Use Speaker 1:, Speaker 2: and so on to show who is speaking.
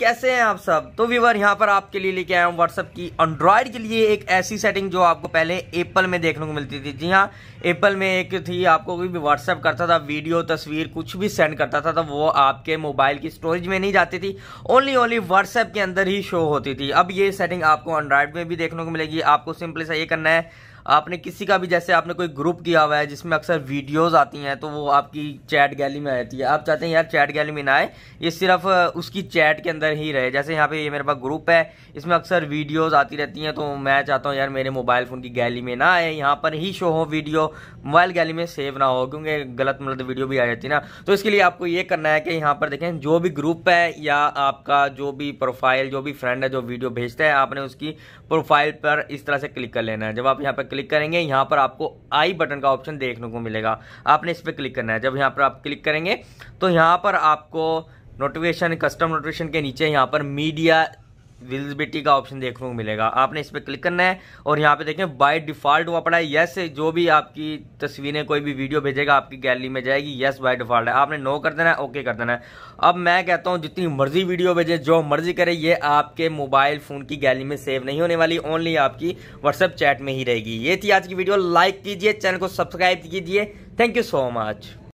Speaker 1: कैसे हैं आप सब तो व्यूवर यहाँ पर आपके लिए लेके आया हूँ व्हाट्सअप की एंड्रॉयड के लिए एक ऐसी सेटिंग जो आपको पहले एप्पल में देखने को मिलती थी जी हाँ एप्पल में एक थी आपको कोई भी व्हाट्सअप करता था वीडियो तस्वीर कुछ भी सेंड करता था तो वो आपके मोबाइल की स्टोरेज में नहीं जाती थी ओनली ओनली व्हाट्सएप के अंदर ही शो होती थी अब ये सेटिंग आपको एंड्रॉयड में भी देखने को मिलेगी आपको सिंपली सा ये करना है आपने किसी का भी जैसे आपने कोई ग्रुप किया हुआ है जिसमें अक्सर वीडियोस आती हैं तो वो आपकी चैट गैली में रहती है आप चाहते हैं यार चैट गैली में ना आए ये सिर्फ उसकी चैट के अंदर ही रहे जैसे यहाँ पे ये मेरे पास ग्रुप है इसमें अक्सर वीडियोस आती रहती हैं तो मैं चाहता हूँ यार मेरे मोबाइल फ़ोन की गैली में ना आए यहाँ पर ही शो हो वीडियो मोबाइल गैली में सेव ना हो क्योंकि गलत मतलब वीडियो भी आ जाती है ना तो इसके लिए आपको ये करना है कि यहाँ पर देखें जो भी ग्रुप है या आपका जो भी प्रोफाइल जो भी फ्रेंड है जो वीडियो भेजता है आपने उसकी प्रोफाइल पर इस तरह से क्लिक कर लेना है जब आप यहाँ पर क्लिक करेंगे यहाँ पर आपको आई बटन का ऑप्शन देखने को मिलेगा आपने इस पर क्लिक करना है जब यहाँ पर आप क्लिक करेंगे तो यहाँ पर आपको नोटिफिकेशन कस्टम नोटिफिकेशन के नीचे यहाँ पर मीडिया विजिबिलिटी का ऑप्शन देखने को मिलेगा आपने इस पर क्लिक करना है और यहाँ पे देखें बाय डिफ़ॉल्ट हुआ पड़ा है यस जो भी आपकी तस्वीरें कोई भी वीडियो भेजेगा आपकी गैलरी में जाएगी यस बाय डिफ़ॉल्ट है आपने नो कर देना है ओके कर देना है अब मैं कहता हूँ जितनी मर्जी वीडियो भेजे जो मर्जी करे ये आपके मोबाइल फ़ोन की गैलरी में सेव नहीं होने वाली ओनली आपकी व्हाट्सअप चैट में ही रहेगी ये थी आज की वीडियो लाइक कीजिए चैनल को सब्सक्राइब कीजिए थैंक यू सो मच